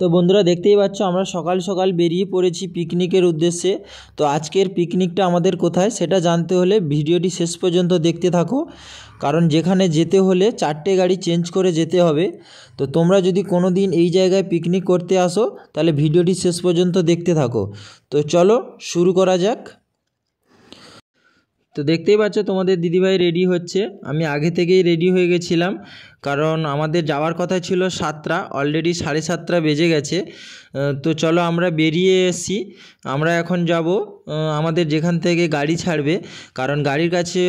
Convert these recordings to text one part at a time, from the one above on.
তো বন্ধুরা দেখতেই পাচ্ছ আমরা সকাল সকাল বেরিয়ে পড়েছি পিকনিকের উদ্দেশ্যে তো আজকের পিকনিকটা আমাদের কোথায় সেটা জানতে হলে ভিডিওটি শেষ পর্যন্ত দেখতে থাকো কারণ যেখানে যেতে হলে চারটে গাড়ি চেঞ্জ করে যেতে হবে তো তোমরা যদি কোনো দিন এই জায়গায় পিকনিক করতে আসো তাহলে ভিডিওটি শেষ পর্যন্ত দেখতে থাকো তো চলো শুরু করা যাক তো দেখতেই পাচ্ছ তোমাদের দিদিভাই রেডি হচ্ছে আমি আগে থেকেই রেডি হয়ে গেছিলাম কারণ আমাদের যাওয়ার কথা ছিল সাতটা অলরেডি সাড়ে সাতটা বেজে গেছে তো চলো আমরা বেরিয়ে এসেছি আমরা এখন যাব আমাদের যেখান থেকে গাড়ি ছাড়বে কারণ গাড়ির কাছে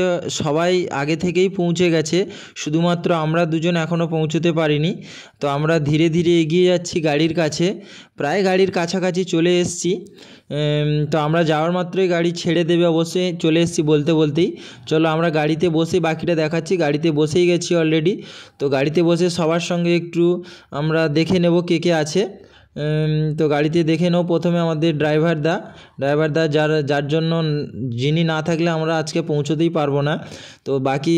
সবাই আগে থেকেই পৌঁছে গেছে শুধুমাত্র আমরা দুজন এখনও পৌঁছতে পারিনি তো আমরা ধীরে ধীরে এগিয়ে যাচ্ছি গাড়ির কাছে প্রায় গাড়ির কাছাকাছি চলে এসেছি তো আমরা যাওয়ার মাত্রই গাড়ি ছেড়ে দেবে অবশ্যই চলে এসেছি বলতে বলতেই চলো আমরা গাড়িতে বসে বাকিটা দেখাচ্ছি গাড়িতে বসেই গেছি অলরেডি তো তো গাড়িতে বসে সবার সঙ্গে একটু আমরা দেখে নেব কে কে আছে তো গাড়িতে দেখে নাও প্রথমে আমাদের ড্রাইভার দা ড্রাইভার দা যার যার জন্য যিনি না থাকলে আমরা আজকে পৌঁছতেই পারবো না তো বাকি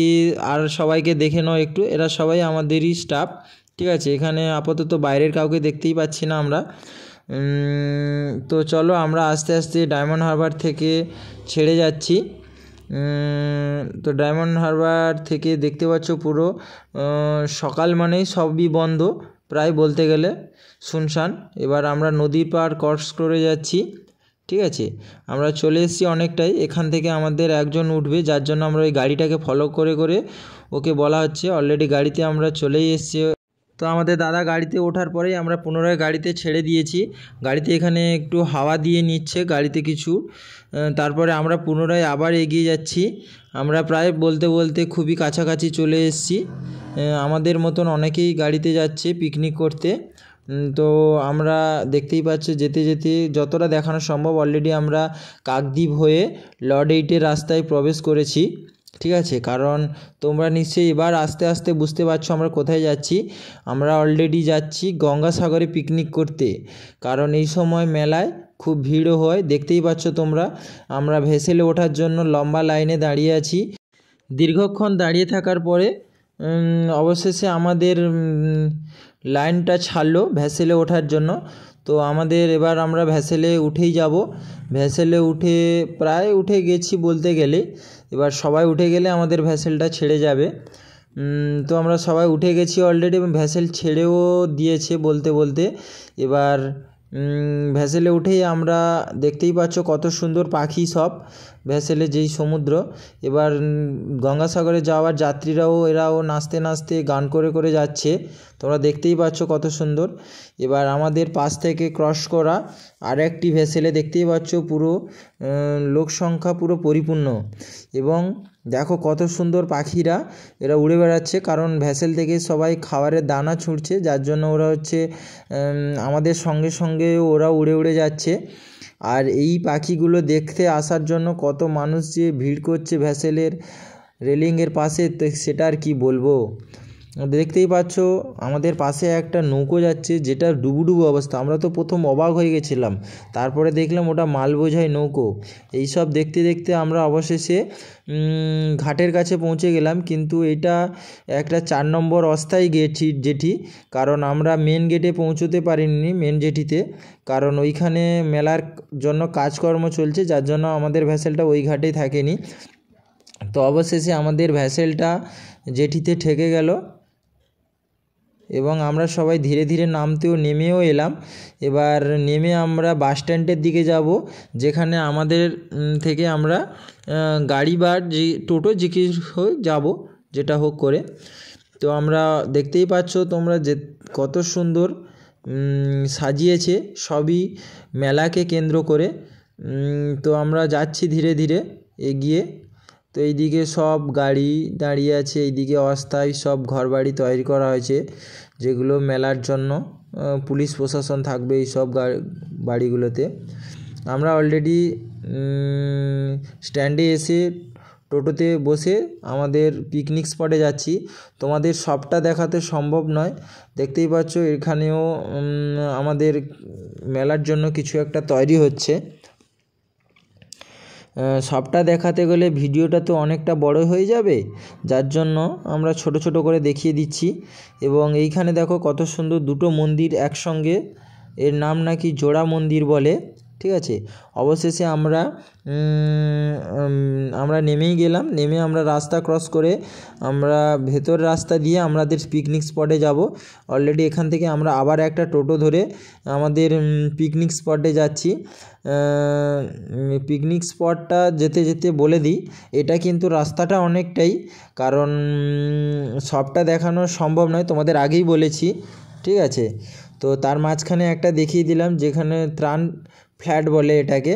আর সবাইকে দেখে নাও একটু এরা সবাই আমাদেরই স্টাফ ঠিক আছে এখানে আপাতত বাইরের কাউকে দেখতেই পাচ্ছি না আমরা তো চলো আমরা আস্তে আস্তে ডায়মন্ড হারবার থেকে ছেড়ে যাচ্ছি তো ডায়মন্ড হারবার থেকে দেখতে পাচ্ছ পুরো সকাল মানেই সবই বন্ধ প্রায় বলতে গেলে শুনশান এবার আমরা নদী পার ক্রস করে যাচ্ছি ঠিক আছে আমরা চলে এসেছি অনেকটাই এখান থেকে আমাদের একজন উঠবে যার জন্য আমরা ওই গাড়িটাকে ফলো করে করে ওকে বলা হচ্ছে অলরেডি গাড়িতে আমরা চলেই এসেছি তো আমাদের দাদা গাড়িতে ওঠার পরেই আমরা পুনরায় গাড়িতে ছেড়ে দিয়েছি গাড়িতে এখানে একটু হাওয়া দিয়ে নিচ্ছে গাড়িতে কিছু তারপরে আমরা পুনরায় আবার এগিয়ে যাচ্ছি আমরা প্রায় বলতে বলতে খুবই কাছাকাছি চলে এসেছি আমাদের মতন অনেকেই গাড়িতে যাচ্ছে পিকনিক করতে তো আমরা দেখতেই পাচ্ছি যেতে যেতে যতটা দেখানো সম্ভব অলরেডি আমরা কাকদ্বীপ হয়ে লর্ড এইটের রাস্তায় প্রবেশ করেছি ঠিক আছে কারণ তোমরা নিশ্চয়ই এবার আস্তে আস্তে বুঝতে পারছো আমরা কোথায় যাচ্ছি আমরা অলরেডি যাচ্ছি গঙ্গাসাগরে পিকনিক করতে কারণ এই সময় মেলায় খুব ভিড়ও হয় দেখতেই পাচ্ছ তোমরা আমরা ভেসেলে ওঠার জন্য লম্বা লাইনে দাঁড়িয়ে আছি দীর্ঘক্ষণ দাঁড়িয়ে থাকার পরে অবশেষে আমাদের লাইনটা ছাড়লো ভ্যাসেলে ওঠার জন্য তো আমাদের এবার আমরা ভ্যাসেলে উঠেই যাব ভ্যাসেলে উঠে প্রায় উঠে গেছি বলতে গেলে এবার সবাই উঠে গেলে আমাদের ভ্যাসেলটা ছেড়ে যাবে তো আমরা সবাই উঠে গেছি অলরেডি এবং ভ্যাসেল ছেড়েও দিয়েছে বলতে বলতে এবার ভ্যাসেলে উঠেই আমরা দেখতেই পাচ্ছ কত সুন্দর পাখি সব ভ্যাসেলে যেই সমুদ্র এবার গঙ্গাসাগরে যাওয়ার যাত্রীরাও এরাও নাচতে নাচতে গান করে করে যাচ্ছে তোমরা দেখতেই পাচ্ছ কত সুন্দর এবার আমাদের পাশ থেকে ক্রস করা আর একটি ভ্যাসেলে দেখতেই পাচ্ছ পুরো লোক সংখ্যা পুরো পরিপূর্ণ এবং দেখো কত সুন্দর পাখিরা এরা উড়ে বেড়াচ্ছে কারণ ভ্যাসেল থেকে সবাই খাবারের দানা ছুঁড়ছে যার জন্য ওরা হচ্ছে আমাদের সঙ্গে সঙ্গে ওরা উড়ে উড়ে যাচ্ছে আর এই পাখিগুলো দেখতে আসার জন্য কত মানুষ যে ভিড় করছে ভ্যাসেলের রেলিংয়ের পাশে সেটা আর কি বলবো দেখতেই পাচ্ছ আমাদের পাশে একটা নৌকো যাচ্ছে যেটা ডুবুডুবু অবস্থা আমরা তো প্রথম অবাক হয়ে গেছিলাম তারপরে দেখলাম ওটা মাল বোঝাই নৌকো এইসব দেখতে দেখতে আমরা অবশেষে ঘাটের কাছে পৌঁছে গেলাম কিন্তু এটা একটা চার নম্বর অস্থায়ী গেট যেটি কারণ আমরা মেন গেটে পৌঁছতে পারিনি মেন জেটিতে কারণ ওইখানে মেলার জন্য কাজকর্ম চলছে যার জন্য আমাদের ভ্যাসেলটা ওই ঘাটেই থাকেনি তো অবশেষে আমাদের ভ্যাসেলটা জেটিতে ঠেকে গেল এবং আমরা সবাই ধীরে ধীরে নামতেও নেমেও এলাম এবার নেমে আমরা বাস স্ট্যান্ডের দিকে যাব যেখানে আমাদের থেকে আমরা গাড়ি বা যে টোটো যে হয়ে হোক যাব যেটা হোক করে তো আমরা দেখতেই পাচ্ছ তোমরা যে কত সুন্দর সাজিয়েছে সবই মেলাকে কেন্দ্র করে তো আমরা যাচ্ছি ধীরে ধীরে এগিয়ে তো এইদিকে সব গাড়ি দাঁড়িয়ে আছে এইদিকে অস্থায়ী সব ঘরবাড়ি তৈরি করা হয়েছে যেগুলো মেলার জন্য পুলিশ প্রশাসন থাকবে এই সব বাড়িগুলোতে আমরা অলরেডি স্ট্যান্ডে এসে টোটোতে বসে আমাদের পিকনিক স্পটে যাচ্ছি তোমাদের সবটা দেখাতে সম্ভব নয় দেখতেই পাচ্ছ এখানেও আমাদের মেলার জন্য কিছু একটা তৈরি হচ্ছে সবটা দেখাতে গেলে ভিডিওটা তো অনেকটা বড় হয়ে যাবে যার জন্য আমরা ছোট ছোট করে দেখিয়ে দিচ্ছি এবং এইখানে দেখো কত সুন্দর দুটো মন্দির একসঙ্গে এর নাম নাকি জোড়া মন্দির বলে ঠিক আছে অবশেষে আমরা আমরা নেমেই গেলাম নেমে আমরা রাস্তা ক্রস করে আমরা ভেতর রাস্তা দিয়ে আমাদের পিকনিক স্পটে যাব অলরেডি এখান থেকে আমরা আবার একটা টোটো ধরে আমাদের পিকনিক স্পটে যাচ্ছি পিকনিক স্পটটা যেতে যেতে বলে দিই এটা কিন্তু রাস্তাটা অনেকটাই কারণ সবটা দেখানো সম্ভব নয় তোমাদের আগেই বলেছি ঠিক আছে তো তার মাঝখানে একটা দেখিয়ে দিলাম যেখানে ত্রাণ ফ্ল্যাট বলে এটাকে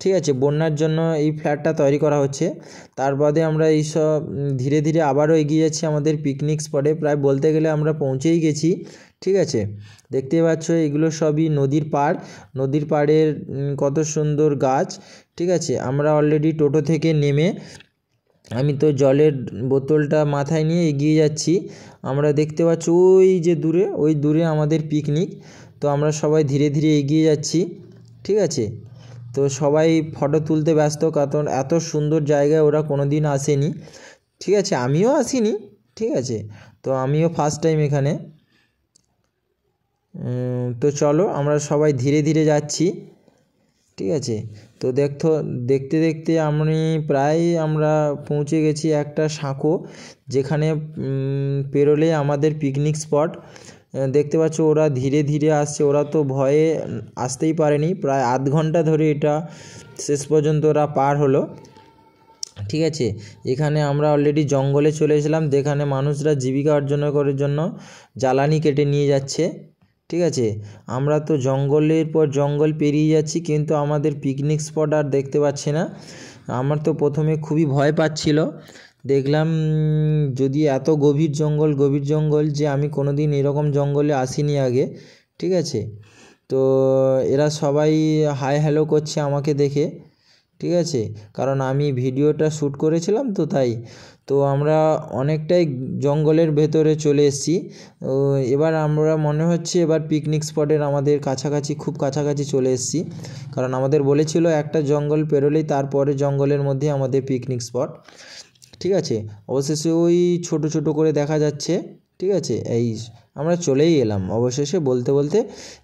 ঠিক আছে বন্যার জন্য এই ফ্ল্যাটটা তৈরি করা হচ্ছে তার বাদে আমরা এইসব ধীরে ধীরে আবারও এগিয়ে যাচ্ছি আমাদের পিকনিক স্পটে প্রায় বলতে গেলে আমরা পৌঁছেই গেছি ঠিক আছে দেখতে পাচ্ছ এগুলো সবই নদীর পাড় নদীর পাড়ের কত সুন্দর গাছ ঠিক আছে আমরা অলরেডি টোটো থেকে নেমে আমি তো জলের বোতলটা মাথায় নিয়ে এগিয়ে যাচ্ছি আমরা দেখতে পাচ্ছ ওই যে দূরে ওই দূরে আমাদের পিকনিক তো আমরা সবাই ধীরে ধীরে এগিয়ে যাচ্ছি ঠিক আছে তো সবাই ফটো তুলতে ব্যস্ত কারণ এত সুন্দর জায়গায় ওরা কোনো দিন আসেনি ঠিক আছে আমিও আসিনি ঠিক আছে তো আমিও ফার্স্ট টাইম এখানে তো চলো আমরা সবাই ধীরে ধীরে যাচ্ছি ঠিক আছে তো দেখত দেখতে দেখতে আমি প্রায় আমরা পৌঁছে গেছি একটা সাঁকো যেখানে পেরোলে আমাদের পিকনিক স্পট দেখতে পাচ্ছ ওরা ধীরে ধীরে আসছে ওরা তো ভয়ে আসতেই পারেনি প্রায় আধ ঘন্টা ধরে এটা শেষ পর্যন্ত ওরা পার হলো ঠিক আছে এখানে আমরা অলরেডি জঙ্গলে চলে এসেলাম যেখানে মানুষরা জীবিকা অর্জন করার জন্য জ্বালানি কেটে নিয়ে যাচ্ছে ঠিক আছে আমরা তো জঙ্গলের পর জঙ্গল পেরিয়ে যাচ্ছি কিন্তু আমাদের পিকনিক স্পট আর দেখতে পাচ্ছি না আমার তো প্রথমে খুবই ভয় পাচ্ছিল দেখলাম যদি এত গভীর জঙ্গল গভীর জঙ্গল যে আমি কোনো দিন এরকম জঙ্গলে আসিনি আগে ঠিক আছে তো এরা সবাই হাই হ্যালো করছে আমাকে দেখে ঠিক আছে কারণ আমি ভিডিওটা শ্যুট করেছিলাম তো তাই তো আমরা অনেকটাই জঙ্গলের ভেতরে চলে এসেছি এবার আমরা মনে হচ্ছে এবার পিকনিক স্পটের আমাদের কাছাকাছি খুব কাছাকাছি চলে এসেছি কারণ আমাদের বলেছিল একটা জঙ্গল পেরোলেই তারপরে জঙ্গলের মধ্যে আমাদের পিকনিক স্পট ঠিক আছে অবশেষে ওই ছোট ছোট করে দেখা যাচ্ছে ঠিক আছে এই আমরা চলেই এলাম অবশেষে বলতে বলতে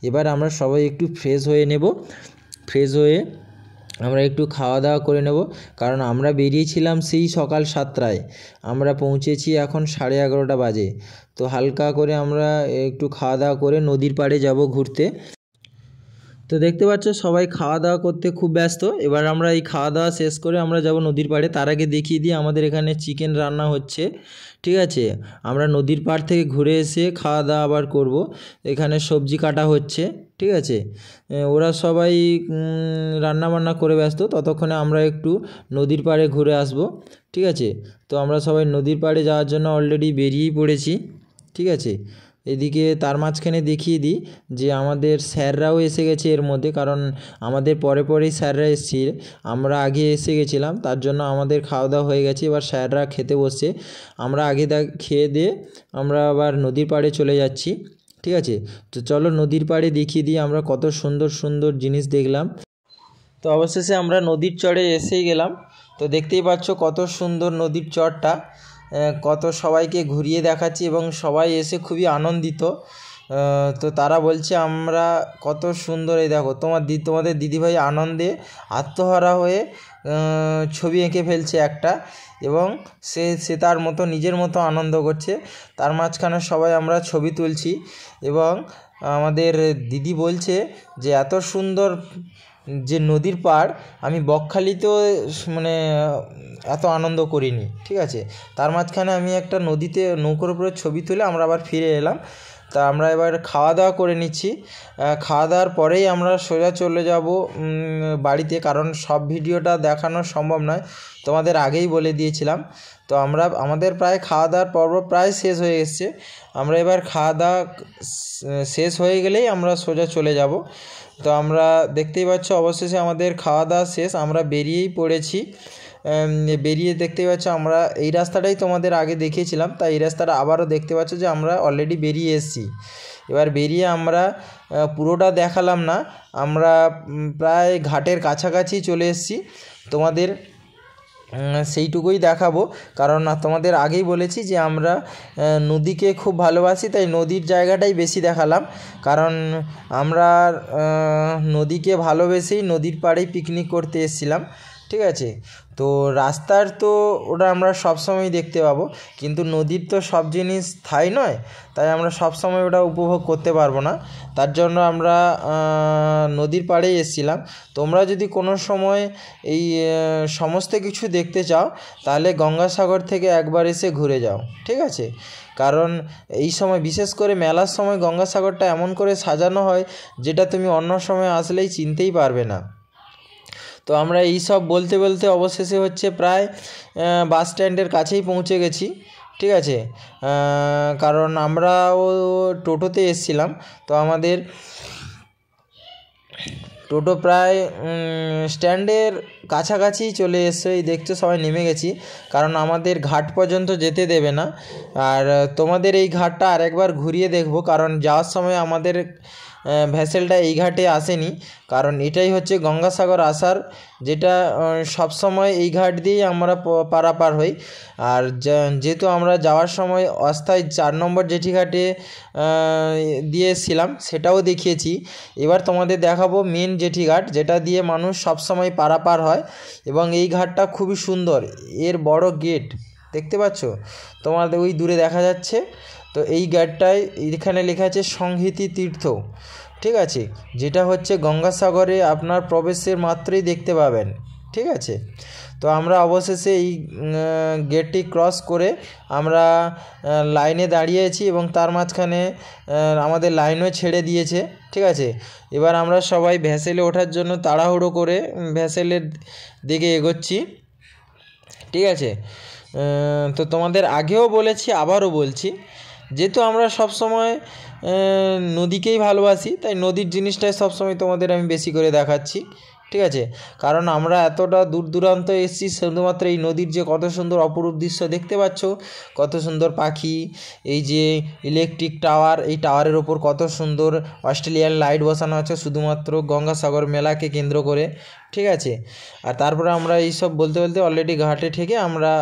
এবার আমরা সবাই একটু ফ্রেশ হয়ে নেব ফ্রেশ হয়ে আমরা একটু খাওয়া দাওয়া করে নেব কারণ আমরা বেরিয়েছিলাম সেই সকাল সাতটায় আমরা পৌঁছেছি এখন সাড়ে এগারোটা বাজে তো হালকা করে আমরা একটু খাওয়া দাওয়া করে নদীর পাড়ে যাব ঘুরতে তো দেখতে পাচ্ছ সবাই খাওয়া দাওয়া করতে খুব ব্যস্ত এবার আমরা এই খাওয়া দাওয়া শেষ করে আমরা যাব নদীর পাড়ে তার আগে দেখিয়ে দিই আমাদের এখানে চিকেন রান্না হচ্ছে ঠিক আছে আমরা নদীর পাড় থেকে ঘুরে এসে খাওয়া দাওয়া আবার করব এখানে সবজি কাটা হচ্ছে ঠিক আছে ওরা সবাই রান্না বান্না করে ব্যস্ত ততক্ষণে আমরা একটু নদীর পাড়ে ঘুরে আসব ঠিক আছে তো আমরা সবাই নদীর পাড়ে যাওয়ার জন্য অলরেডি বেরিয়েই পড়েছি ঠিক আছে এদিকে তার মাঝখানে দেখিয়ে দিই যে আমাদের স্যাররাও এসে গেছে এর মধ্যে কারণ আমাদের পরে পরেই স্যাররা এসেছে আমরা আগে এসে গেছিলাম তার জন্য আমাদের খাওয়া দাওয়া হয়ে গেছে এবার স্যাররা খেতে বসছে আমরা আগে খেয়ে দিয়ে আমরা আবার নদীর পাড়ে চলে যাচ্ছি ঠিক আছে তো চলো নদীর পাড়ে দেখিয়ে দিই আমরা কত সুন্দর সুন্দর জিনিস দেখলাম তো অবশেষে আমরা নদীর চরে এসেই গেলাম তো দেখতেই পাচ্ছ কত সুন্দর নদীর চরটা কত সবাইকে ঘুরিয়ে দেখাচ্ছি এবং সবাই এসে খুবই আনন্দিত তো তারা বলছে আমরা কত সুন্দর এই দেখো তোমার দি তোমাদের দিদিভাই আনন্দে আত্মহারা হয়ে ছবি এঁকে ফেলছে একটা এবং সে সে তার মতো নিজের মতো আনন্দ করছে তার মাঝখানে সবাই আমরা ছবি তুলছি এবং আমাদের দিদি বলছে যে এত সুন্দর যে নদীর পাড় আমি বকখালিতেও মানে এত আনন্দ করিনি ঠিক আছে তার মাঝখানে আমি একটা নদীতে নৌকোর উপরে ছবি তুলে আমরা আবার ফিরে এলাম তা আমরা এবার খাওয়া দাওয়া করে নিচ্ছি খাওয়া দাওয়ার পরেই আমরা সোজা চলে যাব বাড়িতে কারণ সব ভিডিওটা দেখানো সম্ভব নয় তোমাদের আগেই বলে দিয়েছিলাম তো আমরা আমাদের প্রায় খাওয়া দাওয়ার পর্ব প্রায় শেষ হয়ে এসছে আমরা এবার খাওয়া দাওয়া শেষ হয়ে গেলেই আমরা সোজা চলে যাব তো আমরা দেখতেই পাচ্ছ অবশেষে আমাদের খাওয়া দাওয়া শেষ আমরা বেরিয়েই পড়েছি বেরিয়ে দেখতে পাচ্ছ আমরা এই রাস্তাটাই তোমাদের আগে দেখিয়েছিলাম তাই এই রাস্তাটা আবারও দেখতে পাচ্ছ যে আমরা অলরেডি বেরিয়ে এসেছি এবার বেরিয়ে আমরা পুরোটা দেখালাম না আমরা প্রায় ঘাটের কাছাকাছি চলে এসেছি তোমাদের সেইটুকুই দেখাবো কারণ তোমাদের আগেই বলেছি যে আমরা নদীকে খুব ভালোবাসি তাই নদীর জায়গাটাই বেশি দেখালাম কারণ আমরা নদীকে ভালোবেসেই নদীর পাড়েই পিকনিক করতে এসেছিলাম ঠিক আছে তো রাস্তার তো ওটা আমরা সব সময় দেখতে পাবো কিন্তু নদীর তো সব জিনিস স্থায়ী নয় তাই আমরা সব সময় ওটা উপভোগ করতে পারবো না তার জন্য আমরা নদীর পাড়ে এসেছিলাম তোমরা যদি কোনো সময় এই সমস্ত কিছু দেখতে চাও তাহলে গঙ্গাসাগর থেকে একবার এসে ঘুরে যাও ঠিক আছে কারণ এই সময় বিশেষ করে মেলার সময় গঙ্গাসাগরটা এমন করে সাজানো হয় যেটা তুমি অন্য সময় আসলেই চিনতেই পারবে না তো আমরা এই সব বলতে বলতে অবশেষে হচ্ছে প্রায় বাস স্ট্যান্ডের কাছেই পৌঁছে গেছি ঠিক আছে কারণ আমরাও টোটোতে এসছিলাম তো আমাদের টোটো প্রায় স্ট্যান্ডের কাছাকাছি চলে এসছে এই দেখছো সবাই নেমে গেছি কারণ আমাদের ঘাট পর্যন্ত যেতে দেবে না আর তোমাদের এই ঘাটটা আরেকবার ঘুরিয়ে দেখব কারণ যাওয়ার সময় আমাদের ভ্যাসেলটা এই ঘাটে আসেনি কারণ এটাই হচ্ছে গঙ্গাসাগর আসার যেটা সবসময় এই ঘাট দিয়েই আমরা পারাপার হই আর যেহেতু আমরা যাওয়ার সময় অস্থায়ী চার নম্বর জেঠি ঘাটে দিয়েছিলাম সেটাও দেখিয়েছি এবার তোমাদের দেখাবো মেন জেঠি ঘাট যেটা দিয়ে মানুষ সবসময় পারাপার হয় এবং এই ঘাটটা খুবই সুন্দর এর বড় গেট দেখতে পাচ্ছ তোমাদের ওই দূরে দেখা যাচ্ছে তো এই গাডটায় এখানে লেখা আছে সংহিতি তীর্থ ঠিক আছে যেটা হচ্ছে গঙ্গাসাগরে আপনার প্রবেশের মাত্রই দেখতে পাবেন ঠিক আছে তো আমরা অবশেষে এই গেটটি ক্রস করে আমরা লাইনে দাঁড়িয়েছি এবং তার মাঝখানে আমাদের লাইনও ছেড়ে দিয়েছে ঠিক আছে এবার আমরা সবাই ভ্যাসেলে ওঠার জন্য তাড়াহুড়ো করে ভ্যাসেলের দিকে এগোচ্ছি ঠিক আছে তো তোমাদের আগেও বলেছি আবারও বলছি যেহেতু আমরা সব সময় নদীকেই ভালোবাসি তাই নদীর জিনিসটাই সবসময় তোমাদের আমি বেশি করে দেখাচ্ছি ঠিক আছে কারণ আমরা এতটা দূর দূরান্ত এসেছি শুধুমাত্র এই নদীর যে কত সুন্দর অপরূপ দৃশ্য দেখতে পাচ্ছ কত সুন্দর পাখি এই যে ইলেকট্রিক টাওয়ার এই টাওয়ারের ওপর কত সুন্দর অস্ট্রেলিয়ান লাইট বসানো আছে শুধুমাত্র গঙ্গাসাগর মেলাকে কেন্দ্র করে ঠিক আছে আর তারপরে আমরা এইসব বলতে বলতে অলরেডি ঘাটে থেকে আমরা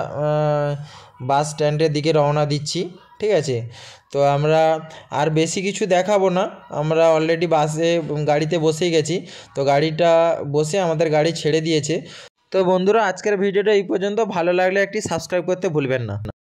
বাস স্ট্যান্ডের দিকে রওনা দিচ্ছি ঠিক আছে তো আমরা আর বেশি কিছু দেখাবো না আমরা অলরেডি বাসে গাড়িতে বসেই গেছি তো গাড়িটা বসে আমাদের গাড়ি ছেড়ে দিয়েছে তো বন্ধুরা আজকের ভিডিওটা এই পর্যন্ত ভালো লাগলে একটি সাবস্ক্রাইব করতে ভুলবেন না